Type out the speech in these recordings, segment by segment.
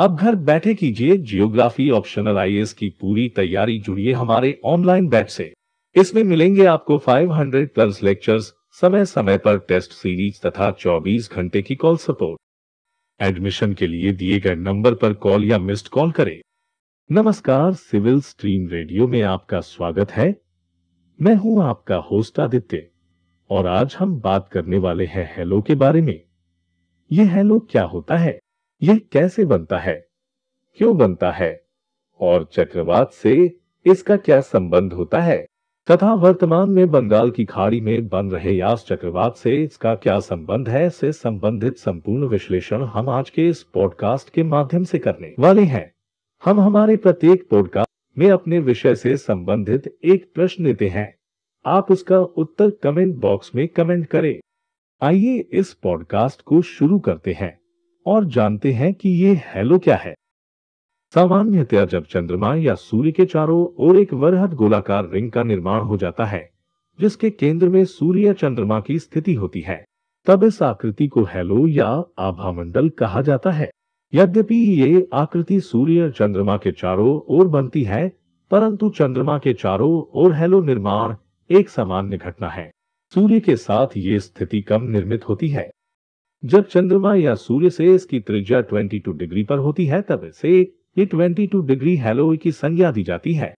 अब घर बैठे कीजिए जियोग्राफी ऑप्शनल आई की पूरी तैयारी जुड़िए हमारे ऑनलाइन बैच से इसमें मिलेंगे आपको 500 प्लस लेक्चर्स समय समय पर टेस्ट सीरीज तथा 24 घंटे की कॉल सपोर्ट एडमिशन के लिए दिए गए नंबर पर कॉल या मिस्ड कॉल करें नमस्कार सिविल स्ट्रीम रेडियो में आपका स्वागत है मैं हूं आपका होस्ट आदित्य और आज हम बात करने वाले हैं हेलो के बारे में ये हेलो क्या होता है यह कैसे बनता है क्यों बनता है और चक्रवात से इसका क्या संबंध होता है तथा वर्तमान में बंगाल की खाड़ी में बन रहे यास चक्रवात से इसका क्या संबंध है से संबंधित संपूर्ण विश्लेषण हम आज के इस पॉडकास्ट के माध्यम से करने वाले हैं हम हमारे प्रत्येक पॉडकास्ट में अपने विषय से संबंधित एक प्रश्न लेते हैं आप उसका उत्तर कमेंट बॉक्स में कमेंट करें आइए इस पॉडकास्ट को शुरू करते हैं और जानते हैं कि ये हेलो क्या है सामान्यतया जब चंद्रमा या सूर्य के चारों ओर एक वरहद गोलाकार रिंग का निर्माण हो जाता है जिसके केंद्र में सूर्य या चंद्रमा की स्थिति होती है तब इस आकृति को हेलो या आभा मंडल कहा जाता है यद्यपि ये आकृति सूर्य चंद्रमा के चारों ओर बनती है परंतु चंद्रमा के चारों ओर हेलो निर्माण एक सामान्य घटना है सूर्य के साथ ये स्थिति कम निर्मित होती है जब चंद्रमा या सूर्य से इसकी त्रिज्या 22 डिग्री पर होती है तब इसे ये 22 डिग्री हेलो की संज्ञा दी जाती है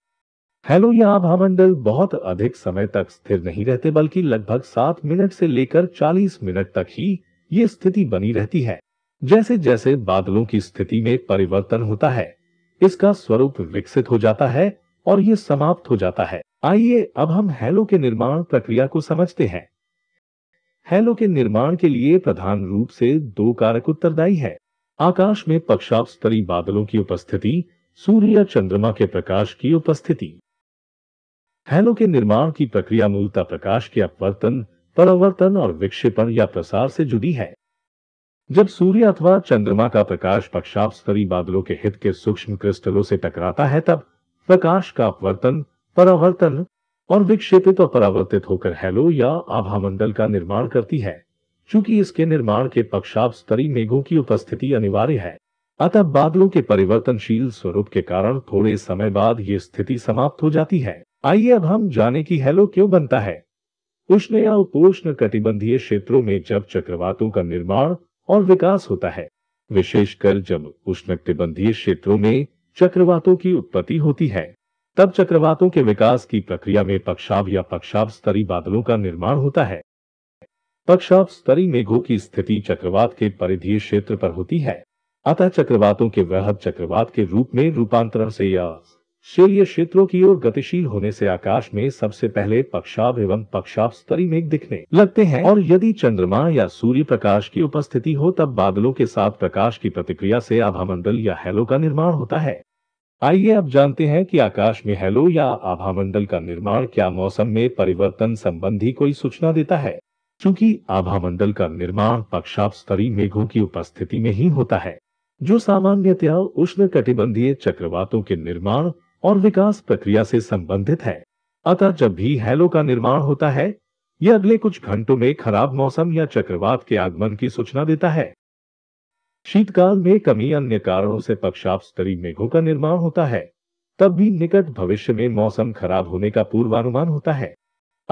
हेलो या आभामंडल बहुत अधिक समय तक स्थिर नहीं रहते बल्कि लगभग सात मिनट से लेकर चालीस मिनट तक ही ये स्थिति बनी रहती है जैसे जैसे बादलों की स्थिति में परिवर्तन होता है इसका स्वरूप विकसित हो जाता है और ये समाप्त हो जाता है आइए अब हम हैलो के निर्माण प्रक्रिया को समझते हैं हेलो के निर्माण के लिए प्रधान रूप से दो कारक उत्तरदायी है आकाश में पक्षापस्तरी बादलों की उपस्थिति सूर्य या चंद्रमा के प्रकाश की उपस्थिति हैलो के निर्माण की प्रक्रिया मूलतः प्रकाश के अपवर्तन परावर्तन और विक्षेपण या प्रसार से जुड़ी है जब सूर्य अथवा चंद्रमा का प्रकाश पक्षाप स्तरी बादलों के हित के सूक्ष्म क्रिस्टलों से टकराता है तब प्रकाश का अपवर्तन परावर्तन और विक्षेपित और परावर्तित होकर हेलो या आभा मंडल का निर्माण करती है चूंकि इसके निर्माण के पक्षाप स्तरी मेघों की उपस्थिति अनिवार्य है अतः बादलों के परिवर्तनशील स्वरूप के कारण थोड़े समय बाद ये स्थिति समाप्त हो जाती है आइए अब हम जाने की हेलो क्यों बनता है उष्ण या उपोष्ण कटिबंधीय क्षेत्रों में जब चक्रवातों का निर्माण और विकास होता है विशेषकर जब उष्ण कटिबंधीय क्षेत्रों में चक्रवातों की उत्पत्ति होती है तब चक्रवातों के विकास की प्रक्रिया में पक्षाव या पक्षाव स्तरी बादलों का निर्माण होता है पक्षाव स्तरी मेघों की स्थिति चक्रवात के परिधीय क्षेत्र पर होती है अतः चक्रवातों के वृहद चक्रवात के रूप में रूपांतरण से या शैलीय क्षेत्रों की ओर गतिशील होने से आकाश में सबसे पहले पक्षाव एवं पक्षाव स्तरी मेघ दिखने लगते हैं और यदि चंद्रमा या सूर्य प्रकाश की उपस्थिति हो तब बादलों के साथ प्रकाश की प्रतिक्रिया से आभामंडल या हेलो का निर्माण होता है आइए अब जानते हैं कि आकाश में हेलो या आभा मंडल का निर्माण क्या मौसम में परिवर्तन संबंधी कोई सूचना देता है क्योंकि मंडल का निर्माण पक्षाप स्तरीय मेघों की उपस्थिति में ही होता है जो सामान्यतः उष्ण कटिबंधीय चक्रवातों के निर्माण और विकास प्रक्रिया से संबंधित है अतः जब भी हेलो का निर्माण होता है यह अगले कुछ घंटों में खराब मौसम या चक्रवात के आगमन की सूचना देता है शीतकाल में कमी अन्य कारणों से पक्षाप स्तरीय मेघों का निर्माण होता है तब भी निकट भविष्य में मौसम खराब होने का पूर्वानुमान होता है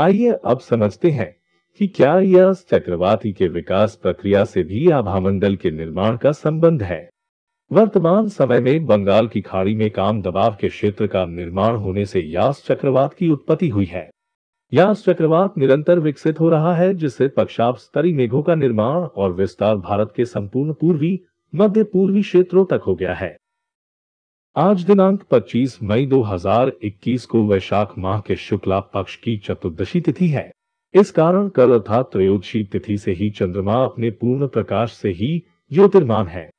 आइए अब समझते हैं कि क्या यह चक्रवाती के विकास प्रक्रिया से भी आभामंडल के निर्माण का संबंध है वर्तमान समय में बंगाल की खाड़ी में काम दबाव के क्षेत्र का निर्माण होने से यास चक्रवात की उत्पत्ति हुई है यह चक्रवात निरंतर विकसित हो रहा है जिससे पक्षाप स्तरी मेघों का निर्माण और विस्तार भारत के संपूर्ण पूर्वी मध्य पूर्वी क्षेत्रों तक हो गया है आज दिनांक 25 मई 2021 को वैशाख माह के शुक्ला पक्ष की चतुर्दशी तिथि है इस कारण कल अर्थात त्रयोदशी तिथि से ही चंद्रमा अपने पूर्ण प्रकाश से ही ज्योतिर्मान है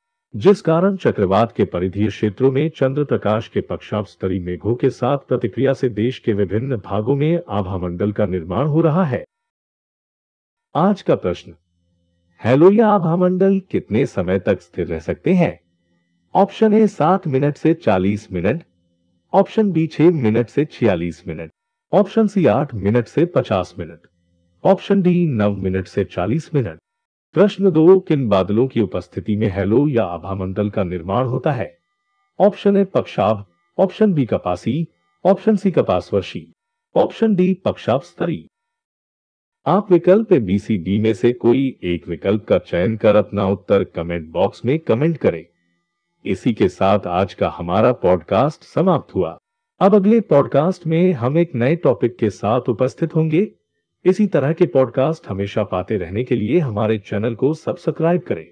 जिस कारण चक्रवात के परिधीय क्षेत्रों में चंद्र प्रकाश के स्तरी मेघों के साथ प्रतिक्रिया से देश के विभिन्न भागों में आभा मंडल का निर्माण हो रहा है आज का प्रश्न हेलो या आभा मंडल कितने समय तक स्थिर रह सकते हैं ऑप्शन ए सात मिनट से चालीस मिनट ऑप्शन बी छह मिनट से छियालीस मिनट ऑप्शन सी आठ मिनट से पचास मिनट ऑप्शन डी नौ मिनट से चालीस मिनट प्रश्न दो किन बादलों की उपस्थिति में हेलो या आभा मंडल का निर्माण होता है ऑप्शन ए पक्षाभ ऑप्शन बी कपासी ऑप्शन सी कपासवर्षी ऑप्शन डी पक्षाभ स्तरी आप विकल्प ए बी सी डी में से कोई एक विकल्प का चयन कर अपना उत्तर कमेंट बॉक्स में कमेंट करें इसी के साथ आज का हमारा पॉडकास्ट समाप्त हुआ अब अगले पॉडकास्ट में हम एक नए टॉपिक के साथ उपस्थित होंगे इसी तरह के पॉडकास्ट हमेशा पाते रहने के लिए हमारे चैनल को सब्सक्राइब करें